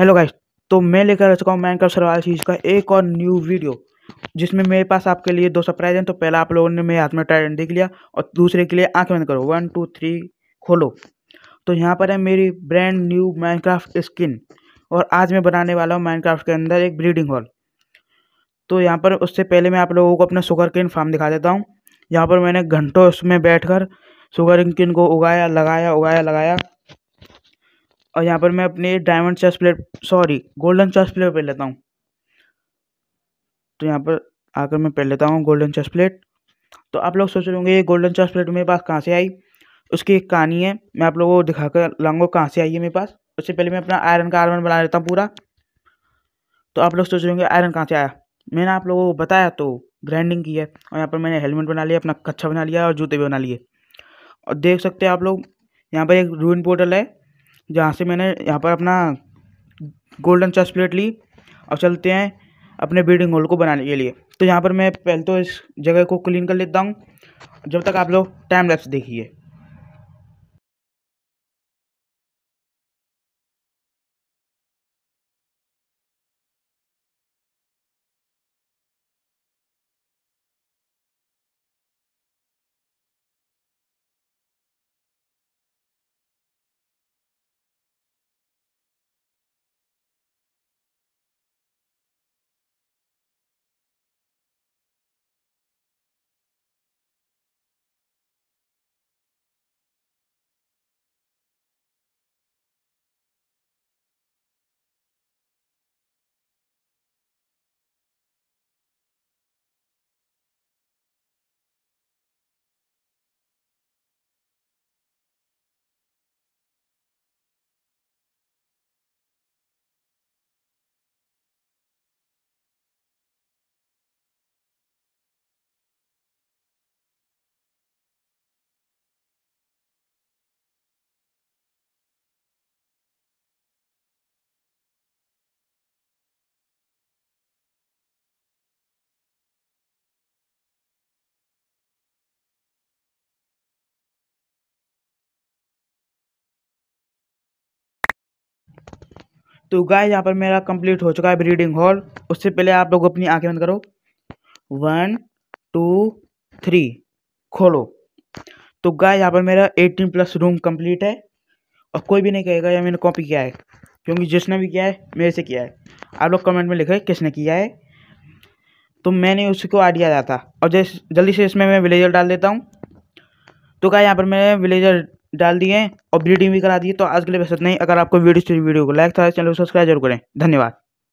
hello guys तो मैं लेकर आ चुका हूँ मैन सरवाल सीरीज का एक और न्यू वीडियो जिसमें मेरे पास आपके लिए दो सरप्राइज हैं तो पहला आप लोगों ने मेरे हाथ में टाइटन देख लिया और दूसरे के लिए आंखें बंद करो वन टू थ्री खोलो तो यहाँ पर है मेरी ब्रांड न्यू माइनक्राफ्ट स्किन और आज मैं बनाने वाला हूँ माइनक्राफ्ट के अंदर एक ब्रीडिंग हॉल तो यहाँ पर उससे पहले मैं आप लोगों को अपना शुगर किन फार्म दिखा देता हूँ यहाँ पर मैंने घंटों उसमें बैठ कर शुगर किन को उगाया लगाया उगाया लगाया और यहाँ पर मैं अपने diamond chest plate sorry golden chest plate पहन लेता हूँ तो यहाँ पर आकर मैं पहन लेता हूँ गोल्डन चेस प्लेट तो आप लोग सोच रहे होंगे ये गोल्डन चेस प्लेट मेरे पास कहाँ से आई उसकी एक कहानी है मैं आप लोगों को दिखा कर लाऊंगा कहाँ से आई है मेरे पास उससे पहले मैं अपना आयरन का आर्मन बना लेता हूँ पूरा तो आप लोग सोच रहे होंगे आयरन कहाँ से आया मैंने आप लोगों को बताया तो ग्राइंडिंग की है और यहाँ पर मैंने हेलमेट बना लिया अपना कच्छा बना लिया और जूते भी बना लिए और देख सकते हैं आप लोग यहाँ पर एक रूइन पोर्टल है जहाँ से मैंने यहाँ पर अपना गोल्डन चेस्ट प्लेट ली और चलते हैं अपने ब्रीडिंग होल को बनाने के लिए तो यहाँ पर मैं पहले तो इस जगह को क्लीन कर लेता हूँ जब तक आप लोग टाइम लैप्स देखिए तो गाय यहाँ पर मेरा कंप्लीट हो चुका है ब्रीडिंग हॉल उससे पहले आप लोग अपनी आंखें बंद करो वन टू थ्री खोलो तो गाय यहाँ पर मेरा एटीन प्लस रूम कंप्लीट है और कोई भी नहीं कहेगा या मैंने कॉपी किया है क्योंकि जिसने भी किया है मेरे से किया है आप लोग कमेंट में लिखे किसने किया है तो मैंने उसको आइडिया दिया था और जैसे जल्दी से इसमें मैं विलेजर डाल देता हूँ तो क्या यहाँ पर मैं विलेजर डाल दिए और ब्रीडिंग भी करा दिए तो आज के लिए बस इतना ही अगर आपको वीडियो वीडियो को लाइक था चैनल को सब्सक्राइब जरूर करें धन्यवाद